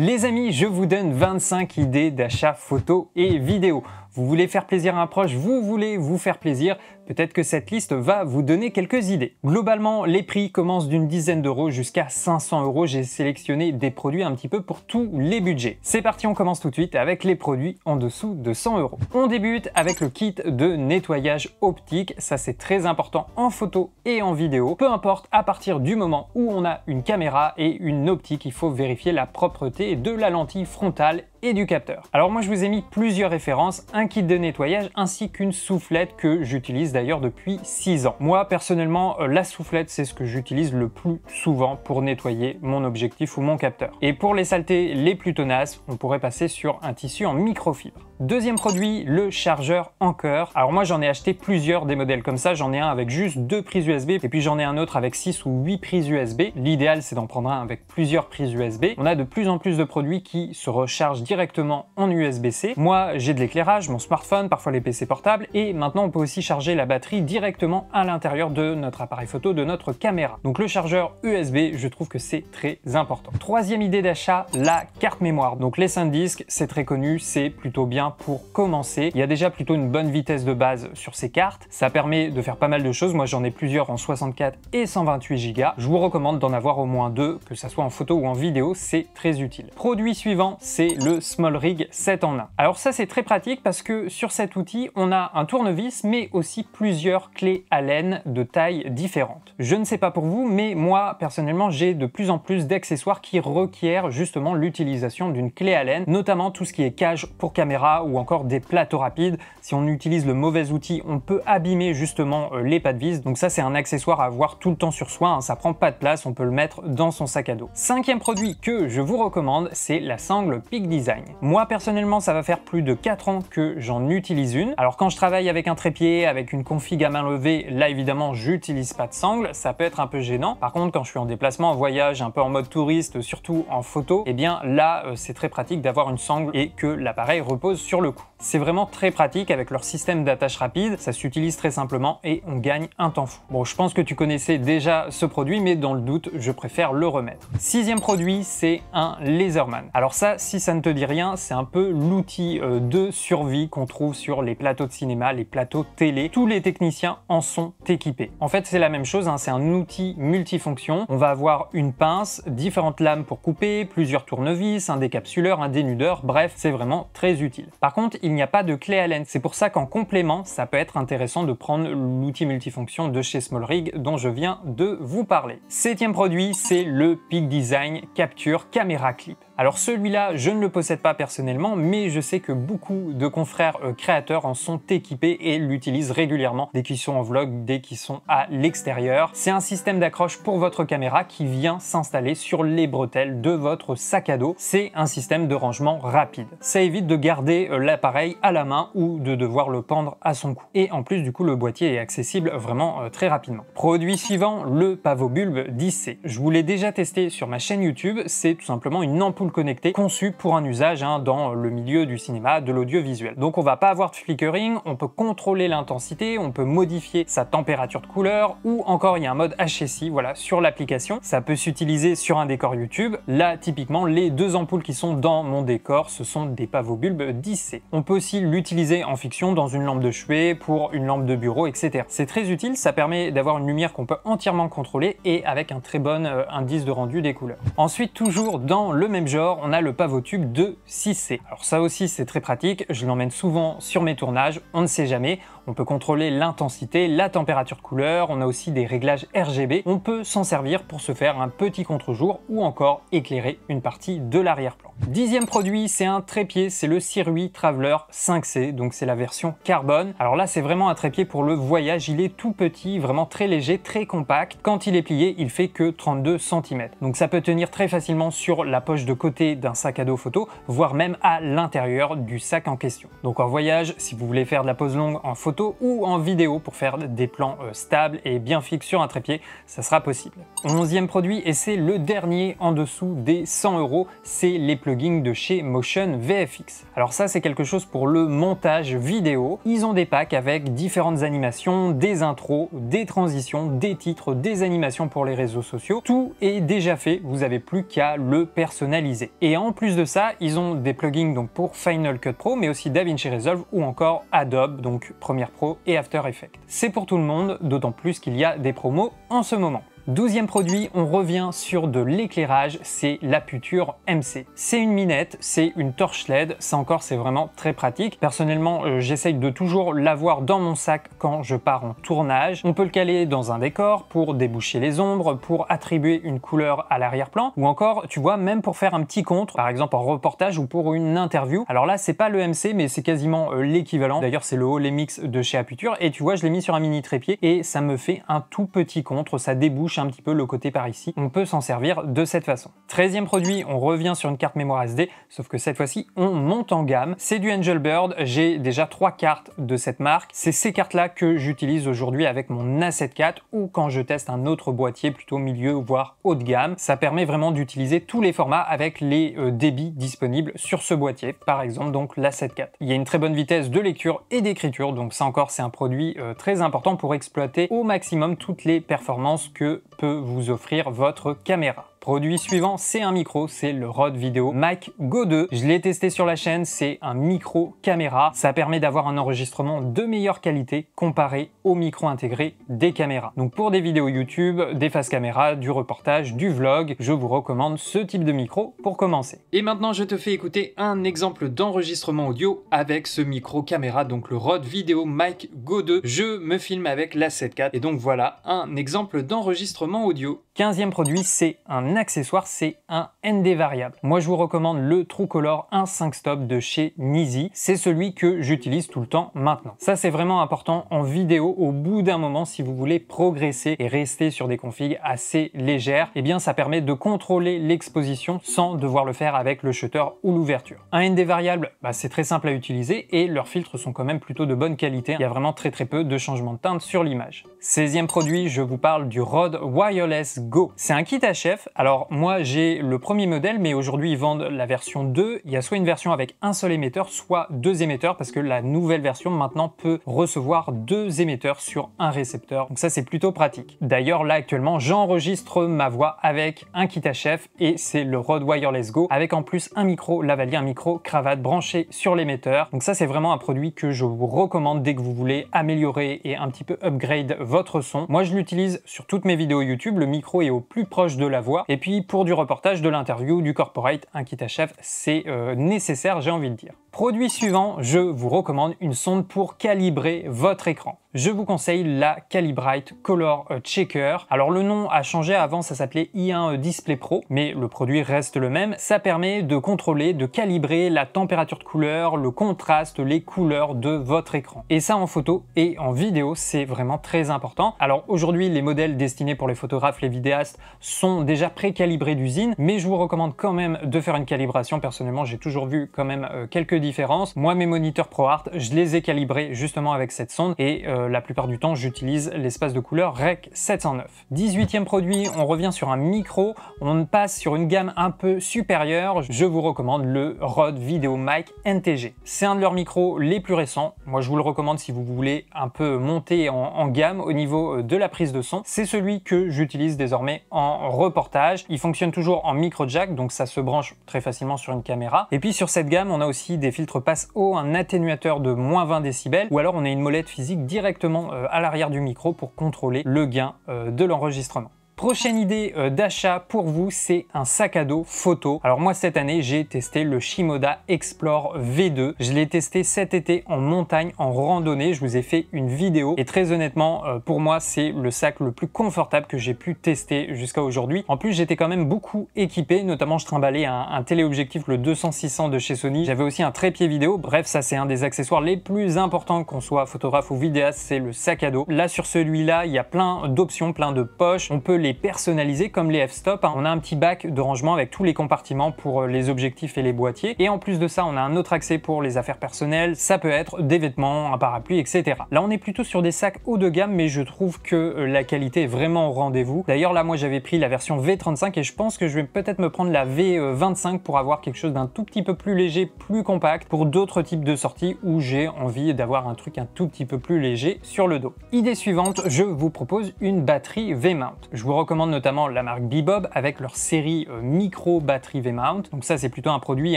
Les amis, je vous donne 25 idées d'achat photo et vidéo. Vous voulez faire plaisir à un proche, vous voulez vous faire plaisir, peut-être que cette liste va vous donner quelques idées. Globalement, les prix commencent d'une dizaine d'euros jusqu'à 500 euros. J'ai sélectionné des produits un petit peu pour tous les budgets. C'est parti, on commence tout de suite avec les produits en dessous de 100 euros. On débute avec le kit de nettoyage optique. Ça, c'est très important en photo et en vidéo. Peu importe, à partir du moment où on a une caméra et une optique, il faut vérifier la propreté de la lentille frontale du capteur. Alors moi je vous ai mis plusieurs références, un kit de nettoyage ainsi qu'une soufflette que j'utilise d'ailleurs depuis 6 ans. Moi personnellement euh, la soufflette c'est ce que j'utilise le plus souvent pour nettoyer mon objectif ou mon capteur. Et pour les saletés les plus tenaces on pourrait passer sur un tissu en microfibre. Deuxième produit, le chargeur Anker. Alors moi j'en ai acheté plusieurs des modèles comme ça, j'en ai un avec juste deux prises USB et puis j'en ai un autre avec 6 ou 8 prises USB. L'idéal c'est d'en prendre un avec plusieurs prises USB. On a de plus en plus de produits qui se rechargent directement en USB-C. Moi, j'ai de l'éclairage, mon smartphone, parfois les PC portables, et maintenant on peut aussi charger la batterie directement à l'intérieur de notre appareil photo, de notre caméra. Donc le chargeur USB, je trouve que c'est très important. Troisième idée d'achat, la carte mémoire. Donc les disques, c'est très connu, c'est plutôt bien pour commencer. Il y a déjà plutôt une bonne vitesse de base sur ces cartes. Ça permet de faire pas mal de choses. Moi, j'en ai plusieurs en 64 et 128 Go. Je vous recommande d'en avoir au moins deux, que ça soit en photo ou en vidéo, c'est très utile. Produit suivant, c'est le Small Rig 7 en 1. Alors ça c'est très pratique parce que sur cet outil on a un tournevis mais aussi plusieurs clés laine de tailles différentes. Je ne sais pas pour vous mais moi personnellement j'ai de plus en plus d'accessoires qui requièrent justement l'utilisation d'une clé laine notamment tout ce qui est cage pour caméra ou encore des plateaux rapides. Si on utilise le mauvais outil on peut abîmer justement euh, les pas de vis donc ça c'est un accessoire à avoir tout le temps sur soi, hein. ça prend pas de place, on peut le mettre dans son sac à dos. Cinquième produit que je vous recommande c'est la sangle Peak Design moi personnellement ça va faire plus de 4 ans que j'en utilise une. Alors quand je travaille avec un trépied, avec une config à main levée, là évidemment j'utilise pas de sangle, ça peut être un peu gênant. Par contre quand je suis en déplacement, en voyage, un peu en mode touriste, surtout en photo, et eh bien là euh, c'est très pratique d'avoir une sangle et que l'appareil repose sur le cou. C'est vraiment très pratique avec leur système d'attache rapide, ça s'utilise très simplement et on gagne un temps fou. Bon, je pense que tu connaissais déjà ce produit, mais dans le doute, je préfère le remettre. Sixième produit, c'est un Laserman. Alors ça, si ça ne te dit rien, c'est un peu l'outil euh, de survie qu'on trouve sur les plateaux de cinéma, les plateaux télé. Tous les techniciens en sont équipés. En fait, c'est la même chose, hein, c'est un outil multifonction. On va avoir une pince, différentes lames pour couper, plusieurs tournevis, un décapsuleur, un dénudeur, bref, c'est vraiment très utile. Par contre, il il n'y a pas de clé Allen. C'est pour ça qu'en complément, ça peut être intéressant de prendre l'outil multifonction de chez SmallRig dont je viens de vous parler. Septième produit, c'est le Peak Design Capture Camera Clip. Alors celui-là, je ne le possède pas personnellement, mais je sais que beaucoup de confrères euh, créateurs en sont équipés et l'utilisent régulièrement dès qu'ils sont en vlog, dès qu'ils sont à l'extérieur. C'est un système d'accroche pour votre caméra qui vient s'installer sur les bretelles de votre sac à dos. C'est un système de rangement rapide. Ça évite de garder euh, l'appareil à la main ou de devoir le pendre à son cou. Et en plus, du coup, le boîtier est accessible vraiment euh, très rapidement. Produit suivant, le Pavobulbe 10C. Je vous l'ai déjà testé sur ma chaîne YouTube, c'est tout simplement une ampoule connecté conçu pour un usage hein, dans le milieu du cinéma, de l'audiovisuel. Donc on va pas avoir de flickering, on peut contrôler l'intensité, on peut modifier sa température de couleur ou encore il y a un mode HSI voilà, sur l'application. Ça peut s'utiliser sur un décor YouTube. Là, typiquement, les deux ampoules qui sont dans mon décor, ce sont des bulbes 10C. On peut aussi l'utiliser en fiction dans une lampe de chevet, pour une lampe de bureau, etc. C'est très utile, ça permet d'avoir une lumière qu'on peut entièrement contrôler et avec un très bon euh, indice de rendu des couleurs. Ensuite, toujours dans le même jeu, on a le pavotube de 6C. Alors ça aussi c'est très pratique, je l'emmène souvent sur mes tournages, on ne sait jamais, on peut contrôler l'intensité, la température couleur, on a aussi des réglages RGB. On peut s'en servir pour se faire un petit contre-jour ou encore éclairer une partie de l'arrière-plan. Dixième produit, c'est un trépied, c'est le Sirui Traveler 5C, donc c'est la version carbone. Alors là, c'est vraiment un trépied pour le voyage, il est tout petit, vraiment très léger, très compact. Quand il est plié, il fait que 32 cm. Donc ça peut tenir très facilement sur la poche de côté d'un sac à dos photo, voire même à l'intérieur du sac en question. Donc en voyage, si vous voulez faire de la pose longue en photo ou en vidéo pour faire des plans euh, stables et bien fixes sur un trépied, ça sera possible. Onzième produit, et c'est le dernier en dessous des 100 euros, c'est les plugins de chez Motion VFX. Alors ça, c'est quelque chose pour le montage vidéo. Ils ont des packs avec différentes animations, des intros, des transitions, des titres, des animations pour les réseaux sociaux. Tout est déjà fait, vous n'avez plus qu'à le personnaliser. Et en plus de ça, ils ont des plugins donc pour Final Cut Pro, mais aussi DaVinci Resolve ou encore Adobe, donc premier Pro et After Effects. C'est pour tout le monde, d'autant plus qu'il y a des promos en ce moment. Douzième produit, on revient sur de l'éclairage, c'est la Puture MC. C'est une minette, c'est une torche LED, ça encore c'est vraiment très pratique. Personnellement, euh, j'essaye de toujours l'avoir dans mon sac quand je pars en tournage. On peut le caler dans un décor pour déboucher les ombres, pour attribuer une couleur à l'arrière-plan, ou encore, tu vois, même pour faire un petit contre, par exemple en reportage ou pour une interview. Alors là, c'est pas le MC, mais c'est quasiment euh, l'équivalent. D'ailleurs, c'est le Mix de chez Aputure, et tu vois, je l'ai mis sur un mini trépied, et ça me fait un tout petit contre, ça débouche un petit peu le côté par ici, on peut s'en servir de cette façon. 13e produit, on revient sur une carte mémoire SD, sauf que cette fois-ci, on monte en gamme. C'est du Angel Bird, j'ai déjà trois cartes de cette marque. C'est ces cartes-là que j'utilise aujourd'hui avec mon A74 ou quand je teste un autre boîtier plutôt milieu voire haut de gamme. Ça permet vraiment d'utiliser tous les formats avec les euh, débits disponibles sur ce boîtier, par exemple donc l'A74. Il y a une très bonne vitesse de lecture et d'écriture, donc ça encore c'est un produit euh, très important pour exploiter au maximum toutes les performances que peut vous offrir votre caméra. Produit suivant, c'est un micro, c'est le Rode Video Mic Go 2. Je l'ai testé sur la chaîne, c'est un micro caméra. Ça permet d'avoir un enregistrement de meilleure qualité comparé au micro intégré des caméras. Donc pour des vidéos YouTube, des faces caméra, du reportage, du vlog, je vous recommande ce type de micro pour commencer. Et maintenant, je te fais écouter un exemple d'enregistrement audio avec ce micro caméra, donc le Rode Video Mic Go 2. Je me filme avec la 7.4 et donc voilà un exemple d'enregistrement audio. 15 produit, c'est un accessoire, c'est un ND variable. Moi, je vous recommande le Color 1.5 Stop de chez Nizi. C'est celui que j'utilise tout le temps maintenant. Ça, c'est vraiment important en vidéo au bout d'un moment si vous voulez progresser et rester sur des configs assez légères. et eh bien, ça permet de contrôler l'exposition sans devoir le faire avec le shutter ou l'ouverture. Un ND variable, bah, c'est très simple à utiliser et leurs filtres sont quand même plutôt de bonne qualité. Il y a vraiment très très peu de changements de teinte sur l'image. 16e produit, je vous parle du Rode Wireless Go. C'est un kit HF. Alors moi j'ai le premier modèle, mais aujourd'hui ils vendent la version 2. Il y a soit une version avec un seul émetteur, soit deux émetteurs, parce que la nouvelle version maintenant peut recevoir deux émetteurs sur un récepteur. Donc ça c'est plutôt pratique. D'ailleurs là actuellement j'enregistre ma voix avec un kit HF et c'est le Rode Wireless Go avec en plus un micro lavalier, un micro cravate branché sur l'émetteur. Donc ça c'est vraiment un produit que je vous recommande dès que vous voulez améliorer et un petit peu upgrade votre son. Moi, je l'utilise sur toutes mes vidéos YouTube. Le micro est au plus proche de la voix. Et puis, pour du reportage, de l'interview, du corporate, un kit à chef, c'est euh, nécessaire, j'ai envie de dire. Produit suivant, je vous recommande une sonde pour calibrer votre écran. Je vous conseille la Calibrite Color euh, Checker. Alors le nom a changé, avant ça s'appelait i1 euh, Display Pro, mais le produit reste le même. Ça permet de contrôler, de calibrer la température de couleur, le contraste, les couleurs de votre écran. Et ça en photo et en vidéo, c'est vraiment très important alors aujourd'hui, les modèles destinés pour les photographes, les vidéastes sont déjà pré-calibrés d'usine, mais je vous recommande quand même de faire une calibration. Personnellement, j'ai toujours vu quand même euh, quelques différences. Moi, mes moniteurs ProArt, je les ai calibrés justement avec cette sonde et euh, la plupart du temps, j'utilise l'espace de couleur REC 709. 18e produit, on revient sur un micro, on passe sur une gamme un peu supérieure. Je vous recommande le Rode VideoMic NTG. C'est un de leurs micros les plus récents. Moi, je vous le recommande si vous voulez un peu monter en gamme au niveau euh, de la prise de son, c'est celui que j'utilise désormais en reportage. Il fonctionne toujours en micro jack, donc ça se branche très facilement sur une caméra. Et puis sur cette gamme, on a aussi des filtres passe haut, un atténuateur de moins 20 décibels, ou alors on a une molette physique directement euh, à l'arrière du micro pour contrôler le gain euh, de l'enregistrement. Prochaine idée euh, d'achat pour vous, c'est un sac à dos photo. Alors moi cette année, j'ai testé le Shimoda Explore V2. Je l'ai testé cet été en montagne, en randonnée. Je vous ai fait une vidéo et très honnêtement, euh, pour moi, c'est le sac le plus confortable que j'ai pu tester jusqu'à aujourd'hui. En plus, j'étais quand même beaucoup équipé, notamment je trimballais un, téléobjectif le 200 de chez Sony. J'avais aussi un trépied vidéo. Bref, ça c'est un des accessoires les plus importants qu'on soit photographe ou vidéaste, c'est le sac à dos. Là sur celui-là, il y a plein d'options, plein de poches. On peut les personnalisés comme les f-stop. Hein. On a un petit bac de rangement avec tous les compartiments pour euh, les objectifs et les boîtiers. Et en plus de ça, on a un autre accès pour les affaires personnelles. Ça peut être des vêtements, un parapluie, etc. Là, on est plutôt sur des sacs haut de gamme, mais je trouve que euh, la qualité est vraiment au rendez-vous. D'ailleurs, là, moi, j'avais pris la version V35 et je pense que je vais peut-être me prendre la V25 euh, pour avoir quelque chose d'un tout petit peu plus léger, plus compact pour d'autres types de sorties où j'ai envie d'avoir un truc un tout petit peu plus léger sur le dos. Idée suivante, je vous propose une batterie V-mount. Je vous recommande notamment la marque Bebop avec leur série euh, micro batterie V-mount. Donc ça c'est plutôt un produit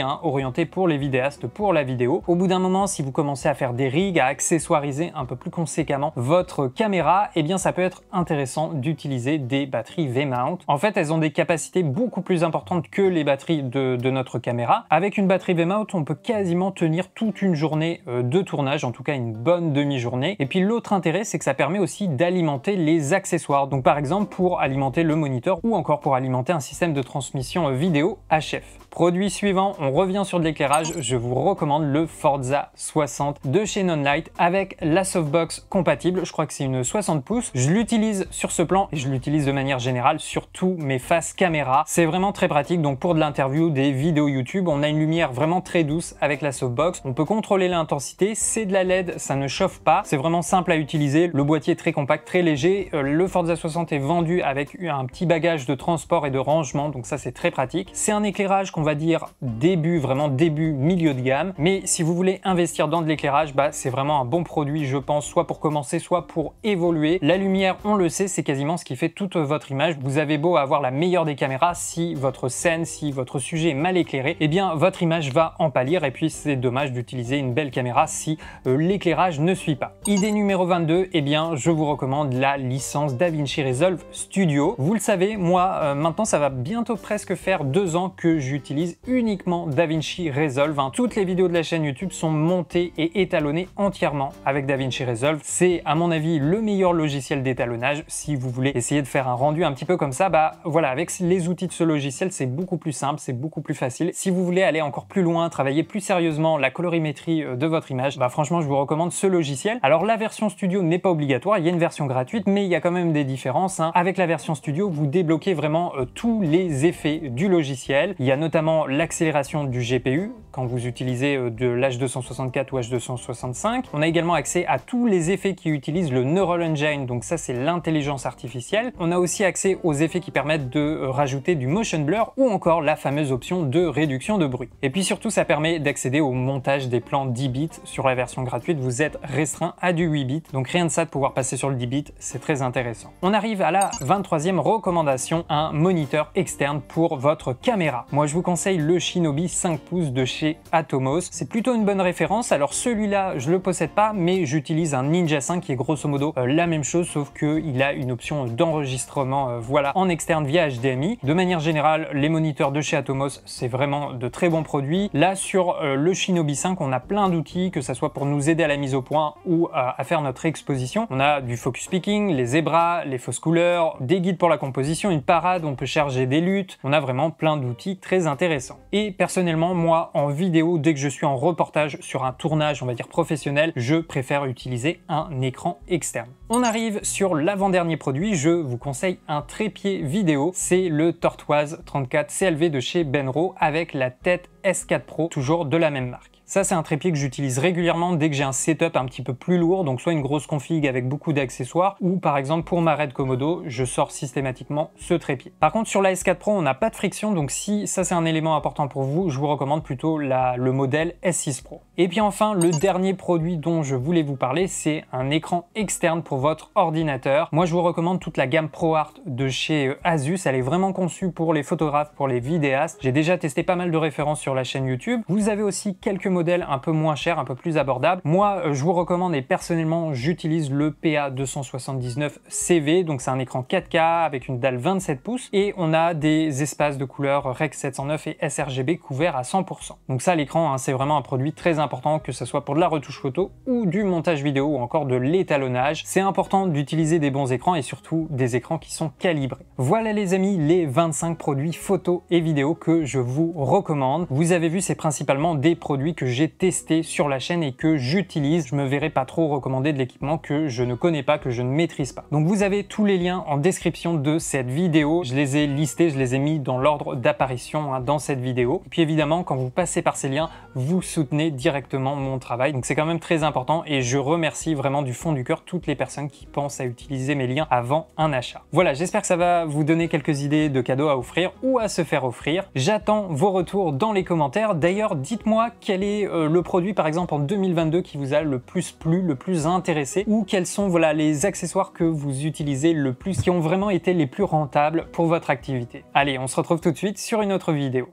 hein, orienté pour les vidéastes, pour la vidéo. Au bout d'un moment, si vous commencez à faire des rigs, à accessoiriser un peu plus conséquemment votre caméra, eh bien ça peut être intéressant d'utiliser des batteries V-mount. En fait, elles ont des capacités beaucoup plus importantes que les batteries de, notre caméra. Avec une batterie V-mount, on peut quasiment tenir toute une journée euh, de tournage, en tout cas une bonne demi-journée. Et puis l'autre intérêt, c'est que ça permet aussi d'alimenter les accessoires. Donc par exemple, pour alimenter le moniteur ou encore pour alimenter un système de transmission euh, vidéo HF. Produit suivant, on revient sur de l'éclairage, je vous recommande le Forza 60 de chez Nonlight avec la softbox compatible, je crois que c'est une 60 pouces. Je l'utilise sur ce plan et je l'utilise de manière générale sur tous mes faces caméra. C'est vraiment très pratique, donc pour de l'interview, des vidéos YouTube, on a une lumière vraiment très douce avec la softbox, on peut contrôler l'intensité, c'est de la LED, ça ne chauffe pas, c'est vraiment simple à utiliser, le boîtier est très compact, très léger, euh, le Forza 60 est vendu avec un petit bagage de transport et de rangement, donc ça c'est très pratique. C'est un éclairage qu'on on va dire début, vraiment début, milieu de gamme. Mais si vous voulez investir dans de l'éclairage, bah, c'est vraiment un bon produit, je pense, soit pour commencer, soit pour évoluer. La lumière, on le sait, c'est quasiment ce qui fait toute votre image. Vous avez beau avoir la meilleure des caméras, si votre scène, si votre sujet est mal éclairé, eh bien votre image va en pâlir et puis c'est dommage d'utiliser une belle caméra si euh, l'éclairage ne suit pas. Idée numéro 22, eh bien je vous recommande la licence DaVinci Resolve Studio. Vous le savez, moi euh, maintenant ça va bientôt presque faire deux ans que j'utilise uniquement DaVinci Resolve. Hein. Toutes les vidéos de la chaîne YouTube sont montées et étalonnées entièrement avec DaVinci Resolve. C'est à mon avis le meilleur logiciel d'étalonnage si vous voulez essayer de faire un rendu un petit peu comme ça. Bah voilà, avec les outils de ce logiciel, c'est beaucoup plus simple, c'est beaucoup plus facile. Si vous voulez aller encore plus loin, travailler plus sérieusement la colorimétrie euh, de votre image, bah franchement, je vous recommande ce logiciel. Alors la version studio n'est pas obligatoire, il y a une version gratuite, mais il y a quand même des différences. Hein. Avec la version studio, vous débloquez vraiment euh, tous les effets du logiciel. Il y a notamment l'accélération du GPU quand vous utilisez euh, de l'H264 ou H265. On a également accès à tous les effets qui utilisent le Neural Engine, donc ça c'est l'intelligence artificielle. On a aussi accès aux effets qui permettent de euh, rajouter du motion blur ou encore la fameuse option de réduction de bruit. Et puis surtout ça permet d'accéder au montage des plans 10 bits. Sur la version gratuite vous êtes restreint à du 8 bits, donc rien de ça de pouvoir passer sur le 10 bits, c'est très intéressant. On arrive à la 23e recommandation, un moniteur externe pour votre caméra. Moi je vous conseille conseille le Shinobi 5 pouces de chez Atomos. C'est plutôt une bonne référence. Alors celui-là, je le possède pas, mais j'utilise un Ninja 5 qui est grosso modo euh, la même chose, sauf que il a une option d'enregistrement euh, voilà, en externe via HDMI. De manière générale, les moniteurs de chez Atomos, c'est vraiment de très bons produits. Là, sur euh, le Shinobi 5, on a plein d'outils, que ce soit pour nous aider à la mise au point ou à faire notre exposition. On a du focus picking, les zébras, les fausses couleurs, des guides pour la composition, une parade, on peut charger des luttes. On a vraiment plein d'outils très intéressants et personnellement, moi, en vidéo, dès que je suis en reportage sur un tournage, on va dire professionnel, je préfère utiliser un écran externe. On arrive sur l'avant-dernier produit, je vous conseille un trépied vidéo, c'est le Tortoise 34 CLV de chez Benro avec la tête S4 Pro, toujours de la même marque. Ça, c'est un trépied que j'utilise régulièrement dès que j'ai un setup un petit peu plus lourd, donc soit une grosse config avec beaucoup d'accessoires, ou par exemple pour ma Red Komodo, je sors systématiquement ce trépied. Par contre, sur la S4 Pro, on n'a pas de friction, donc si ça c'est un élément important pour vous, je vous recommande plutôt le modèle S6 Pro. Et puis enfin, le dernier produit dont je voulais vous parler, c'est un écran externe pour votre ordinateur. Moi, je vous recommande toute la gamme ProArt de chez euh, Asus. Elle est vraiment conçue pour les photographes, pour les vidéastes. J'ai déjà testé pas mal de références sur la chaîne YouTube. Vous avez aussi quelques modèles un peu moins cher un peu plus abordable Moi, euh, je vous recommande et personnellement, j'utilise le PA279 CV, donc c'est un écran 4K avec une dalle 27 pouces et on a des espaces de couleurs REC 709 et sRGB couverts à 100%. Donc ça, l'écran, hein, c'est vraiment un produit très important, que ce soit pour de la retouche photo ou du montage vidéo ou encore de l'étalonnage. C'est important d'utiliser des bons écrans et surtout des écrans qui sont calibrés. Voilà les amis, les 25 produits photo et vidéo que je vous recommande. Vous avez vu, c'est principalement des produits que j'ai testé sur la chaîne et que j'utilise. Je me verrai pas trop recommander de l'équipement que je ne connais pas, que je ne maîtrise pas. Donc vous avez tous les liens en description de cette vidéo. Je les ai listés, je les ai mis dans l'ordre d'apparition hein, dans cette vidéo. Et puis évidemment, quand vous passez par ces liens, vous soutenez directement mon travail. Donc c'est quand même très important et je remercie vraiment du fond du cœur toutes les personnes qui pensent à utiliser mes liens avant un achat. Voilà, j'espère que ça va vous donner quelques idées de cadeaux à offrir ou à se faire offrir. J'attends vos retours dans les commentaires. D'ailleurs, dites-moi quel est euh, le produit par exemple en 2022 qui vous a le plus plu, le plus intéressé ou quels sont voilà, les accessoires que vous utilisez le plus qui ont vraiment été les plus rentables pour votre activité. Allez, on se retrouve tout de suite sur une autre vidéo.